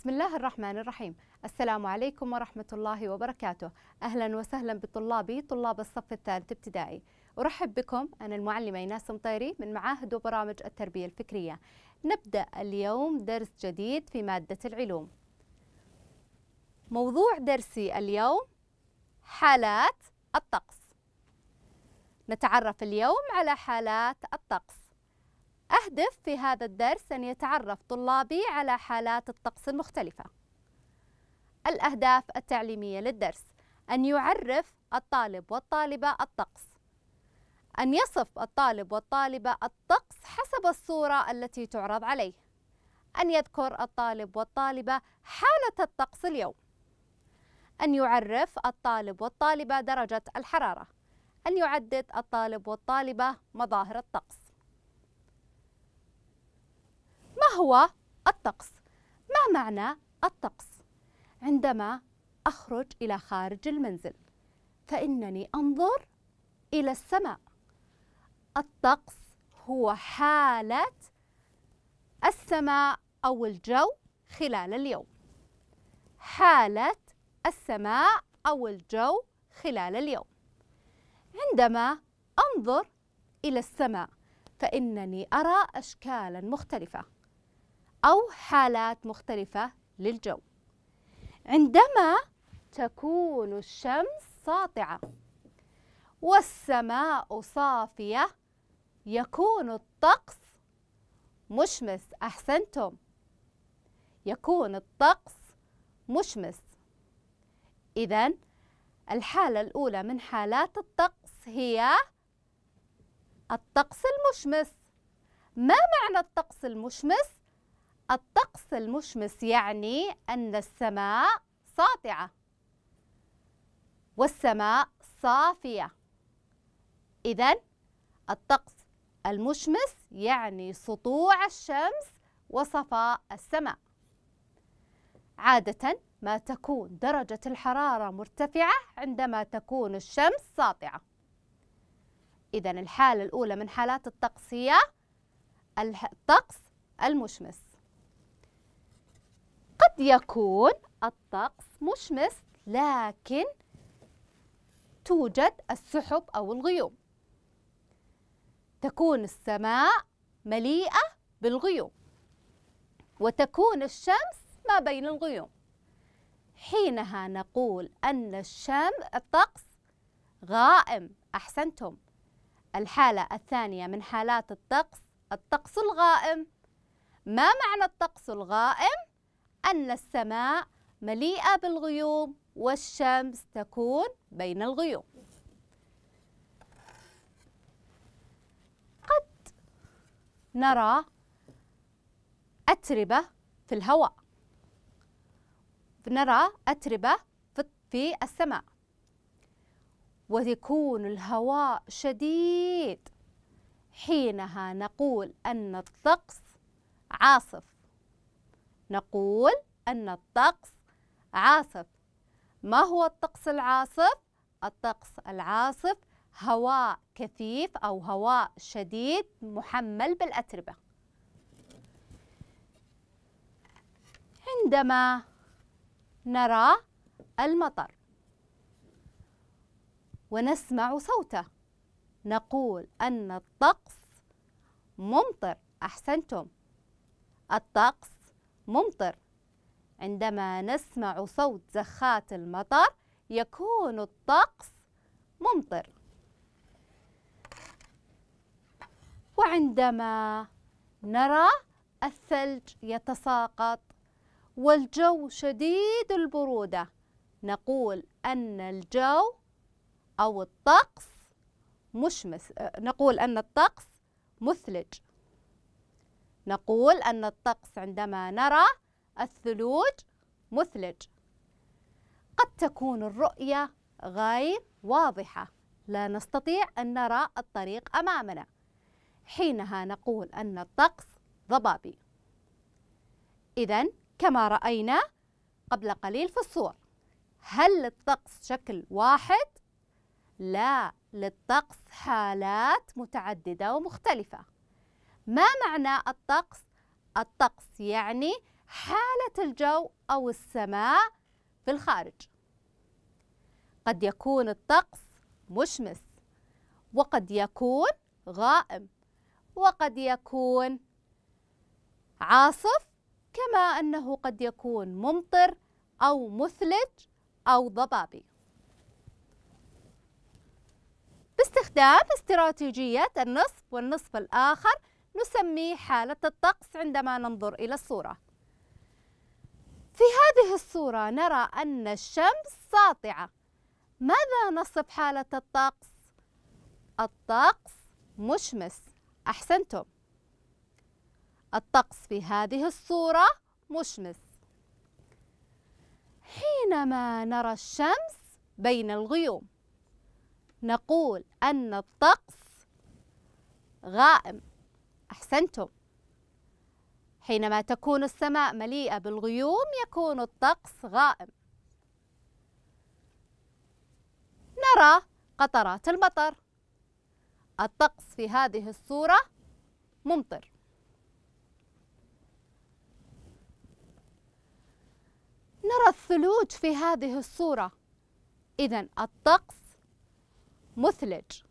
بسم الله الرحمن الرحيم السلام عليكم ورحمة الله وبركاته أهلا وسهلا بطلابي طلاب الصف الثالث ابتدائي أرحب بكم أنا المعلمة إيناس مطيري من معاهد وبرامج التربية الفكرية نبدأ اليوم درس جديد في مادة العلوم موضوع درسي اليوم حالات الطقس نتعرف اليوم على حالات الطقس أهدف في هذا الدرس أن يتعرف طلابي على حالات الطقس المختلفة الأهداف التعليمية للدرس أن يعرف الطالب والطالبة الطقس أن يصف الطالب والطالبة الطقس حسب الصورة التي تعرض عليه أن يذكر الطالب والطالبة حالة الطقس اليوم أن يعرف الطالب والطالبة درجة الحرارة أن يعدد الطالب والطالبة مظاهر الطقس هو الطقس؟ ما معنى الطقس؟ عندما أخرج إلى خارج المنزل فإنني أنظر إلى السماء الطقس هو حالة السماء أو الجو خلال اليوم حالة السماء أو الجو خلال اليوم عندما أنظر إلى السماء فإنني أرى أشكالا مختلفة أو حالات مختلفة للجو عندما تكون الشمس ساطعة والسماء صافية يكون الطقس مشمس أحسنتم يكون الطقس مشمس إذا الحالة الأولى من حالات الطقس هي الطقس المشمس ما معنى الطقس المشمس؟ الطقس المشمس يعني أن السماء ساطعة والسماء صافية إذا الطقس المشمس يعني سطوع الشمس وصفاء السماء عادة ما تكون درجة الحرارة مرتفعة عندما تكون الشمس ساطعة إذا الحالة الأولى من حالات الطقس هي الطقس المشمس يكون الطقس مشمس لكن توجد السحب أو الغيوم تكون السماء مليئة بالغيوم وتكون الشمس ما بين الغيوم حينها نقول أن الشمس الطقس غائم أحسنتم الحالة الثانية من حالات الطقس الطقس الغائم ما معنى الطقس الغائم؟ أن السماء مليئة بالغيوم والشمس تكون بين الغيوم قد نرى أتربة في الهواء نرى أتربة في السماء ويكون الهواء شديد حينها نقول أن الطقس عاصف نقول أن الطقس عاصف ما هو الطقس العاصف؟ الطقس العاصف هواء كثيف أو هواء شديد محمل بالأتربة عندما نرى المطر ونسمع صوته نقول أن الطقس ممطر أحسنتم الطقس ممطر عندما نسمع صوت زخات المطر يكون الطقس ممطر وعندما نرى الثلج يتساقط والجو شديد البرودة نقول أن الجو أو الطقس مشمس نقول أن الطقس مثلج نقول أن الطقس عندما نرى الثلوج مثلج قد تكون الرؤية غير واضحة لا نستطيع أن نرى الطريق أمامنا حينها نقول أن الطقس ضبابي إذا كما رأينا قبل قليل في الصور هل للطقس شكل واحد؟ لا للطقس حالات متعددة ومختلفة ما معنى الطقس؟ الطقس يعني حالة الجو أو السماء في الخارج قد يكون الطقس مشمس وقد يكون غائم وقد يكون عاصف كما أنه قد يكون ممطر أو مثلج أو ضبابي باستخدام استراتيجية النصف والنصف الآخر نسميه حالة الطقس عندما ننظر إلى الصورة في هذه الصورة نرى أن الشمس ساطعة ماذا نصف حالة الطقس؟ الطقس مشمس أحسنتم الطقس في هذه الصورة مشمس حينما نرى الشمس بين الغيوم نقول أن الطقس غائم أحسنتم حينما تكون السماء مليئة بالغيوم يكون الطقس غائم نرى قطرات المطر الطقس في هذه الصورة ممطر نرى الثلوج في هذه الصورة إذا الطقس مثلج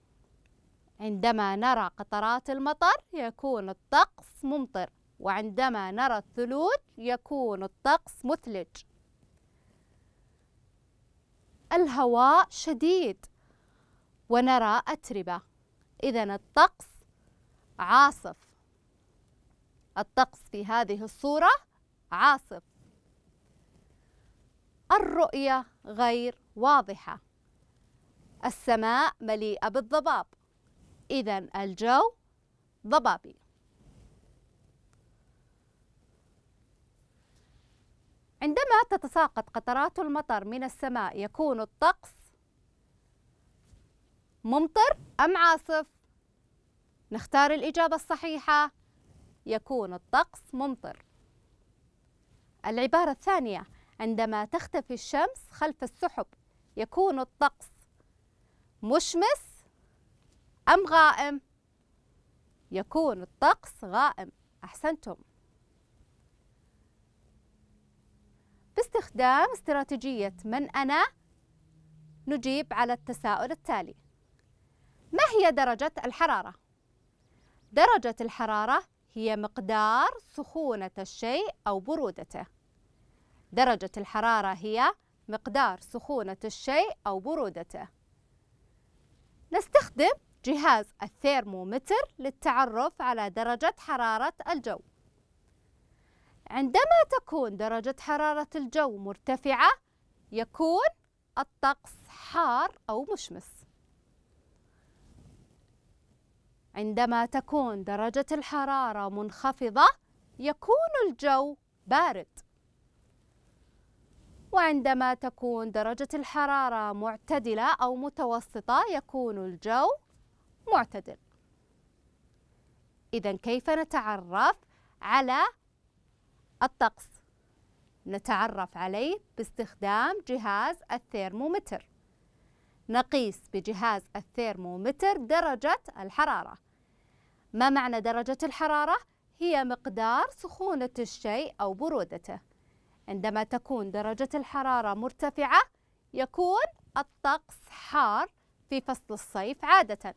عندما نرى قطرات المطر يكون الطقس ممطر وعندما نرى الثلوج يكون الطقس مثلج الهواء شديد ونرى أتربة إذا الطقس عاصف الطقس في هذه الصورة عاصف الرؤية غير واضحة السماء مليئة بالضباب إذا الجو ضبابي عندما تتساقط قطرات المطر من السماء يكون الطقس ممطر أم عاصف؟ نختار الإجابة الصحيحة يكون الطقس ممطر العبارة الثانية عندما تختفي الشمس خلف السحب يكون الطقس مشمس أم غائم يكون الطقس غائم أحسنتم باستخدام استراتيجية من أنا نجيب على التساؤل التالي ما هي درجة الحرارة؟ درجة الحرارة هي مقدار سخونة الشيء أو برودته درجة الحرارة هي مقدار سخونة الشيء أو برودته نستخدم جهاز الثيرمومتر للتعرف على درجة حرارة الجو عندما تكون درجة حرارة الجو مرتفعة يكون الطقس حار أو مشمس عندما تكون درجة الحرارة منخفضة يكون الجو بارد وعندما تكون درجة الحرارة معتدلة أو متوسطة يكون الجو معتدل إذا كيف نتعرف على الطقس؟ نتعرف عليه باستخدام جهاز الثيرمومتر نقيس بجهاز الثيرمومتر درجة الحرارة ما معنى درجة الحرارة؟ هي مقدار سخونة الشيء أو برودته عندما تكون درجة الحرارة مرتفعة يكون الطقس حار في فصل الصيف عادةً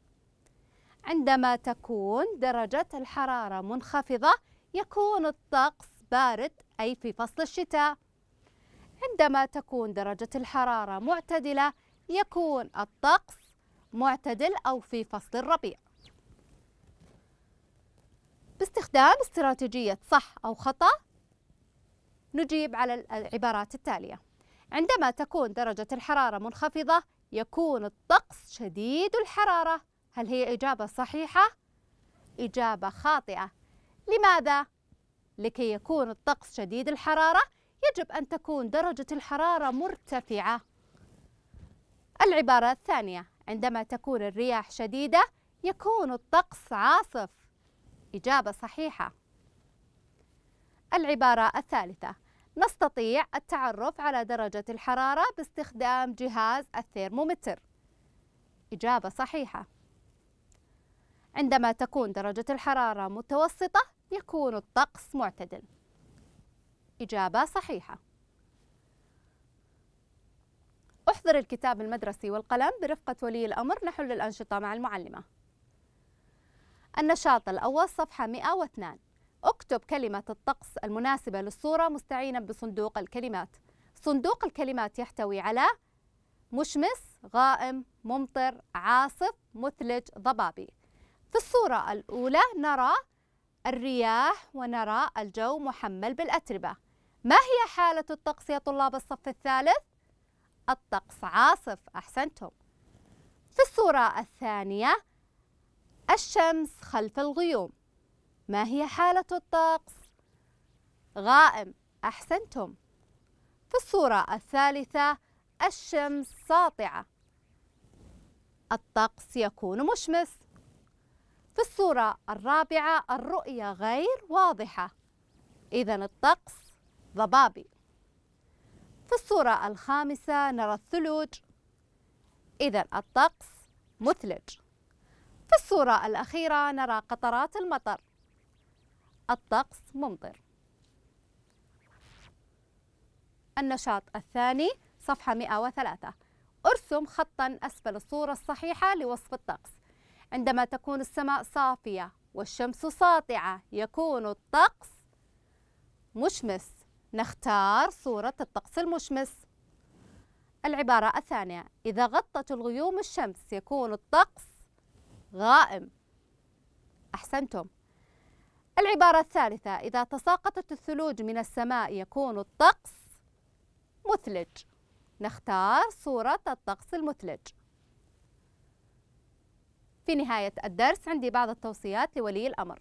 عندما تكون درجة الحرارة منخفضة يكون الطقس بارد أي في فصل الشتاء عندما تكون درجة الحرارة معتدلة يكون الطقس معتدل أو في فصل الربيع باستخدام استراتيجية صح أو خطأ نجيب على العبارات التالية عندما تكون درجة الحرارة منخفضة يكون الطقس شديد الحرارة هل هي إجابة صحيحة؟ إجابة خاطئة لماذا؟ لكي يكون الطقس شديد الحرارة يجب أن تكون درجة الحرارة مرتفعة العبارة الثانية عندما تكون الرياح شديدة يكون الطقس عاصف إجابة صحيحة العبارة الثالثة نستطيع التعرف على درجة الحرارة باستخدام جهاز الثيرمومتر إجابة صحيحة عندما تكون درجة الحرارة متوسطة يكون الطقس معتدل إجابة صحيحة احضر الكتاب المدرسي والقلم برفقة ولي الأمر نحل الأنشطة مع المعلمة النشاط الأول صفحة 102 اكتب كلمة الطقس المناسبة للصورة مستعينا بصندوق الكلمات صندوق الكلمات يحتوي على مشمس غائم ممطر عاصف مثلج ضبابي في الصورة الأولى نرى الرياح ونرى الجو محمل بالأتربة ما هي حالة الطقس يا طلاب الصف الثالث؟ الطقس عاصف أحسنتم في الصورة الثانية الشمس خلف الغيوم ما هي حالة الطقس؟ غائم أحسنتم في الصورة الثالثة الشمس ساطعة الطقس يكون مشمس في الصورة الرابعة الرؤية غير واضحة إذا الطقس ضبابي في الصورة الخامسة نرى الثلوج إذا الطقس مثلج في الصورة الأخيرة نرى قطرات المطر الطقس ممطر النشاط الثاني صفحة 103 ارسم خطا أسفل الصورة الصحيحة لوصف الطقس عندما تكون السماء صافية والشمس ساطعة يكون الطقس مشمس نختار صورة الطقس المشمس العبارة الثانية إذا غطت الغيوم الشمس يكون الطقس غائم أحسنتم العبارة الثالثة إذا تساقطت الثلوج من السماء يكون الطقس مثلج نختار صورة الطقس المثلج في نهاية الدرس عندي بعض التوصيات لولي الأمر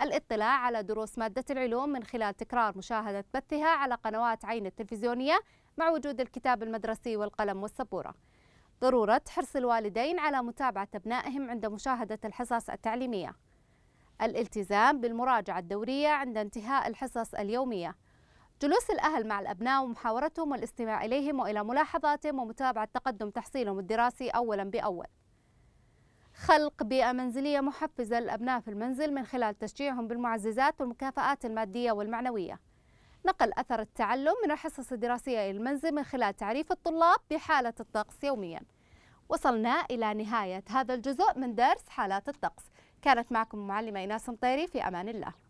الاطلاع على دروس مادة العلوم من خلال تكرار مشاهدة بثها على قنوات عين التلفزيونية مع وجود الكتاب المدرسي والقلم والسبورة ضرورة حرص الوالدين على متابعة أبنائهم عند مشاهدة الحصص التعليمية الالتزام بالمراجعة الدورية عند انتهاء الحصص اليومية جلوس الأهل مع الأبناء ومحاورتهم والاستماع إليهم وإلى ملاحظاتهم ومتابعة تقدم تحصيلهم الدراسي أولا بأول خلق بيئة منزلية محفزة للأبناء في المنزل من خلال تشجيعهم بالمعززات والمكافآت المادية والمعنوية نقل أثر التعلم من الحصص الدراسية إلى المنزل من خلال تعريف الطلاب بحالة الطقس يوميا وصلنا إلى نهاية هذا الجزء من درس حالات الطقس كانت معكم المعلمة إيناس مطيري في أمان الله